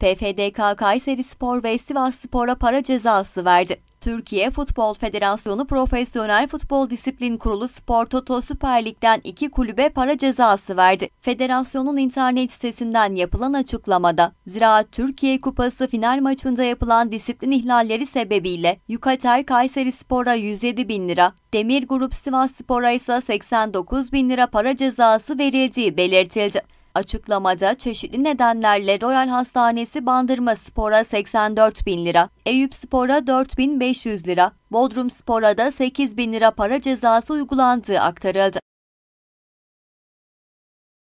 PFDK Kayseri Spor ve Sivas Spor'a para cezası verdi. Türkiye Futbol Federasyonu Profesyonel Futbol Disiplin Kurulu Spor Toto Süper Lig'den iki kulübe para cezası verdi. Federasyonun internet sitesinden yapılan açıklamada, "Zira Türkiye Kupası final maçında yapılan disiplin ihlalleri sebebiyle Yukater Kayseri Spor'a 107 bin lira, Demir Grup Sivas Spor'a ise 89 bin lira para cezası verildiği belirtildi. Açıklamada çeşitli nedenlerle Royal Hastanesi Bandırma Spor'a 84 bin lira, Eyüp Spor'a 4500 lira, Bodrum Spor'a da 8 bin lira para cezası uygulandığı aktarıldı.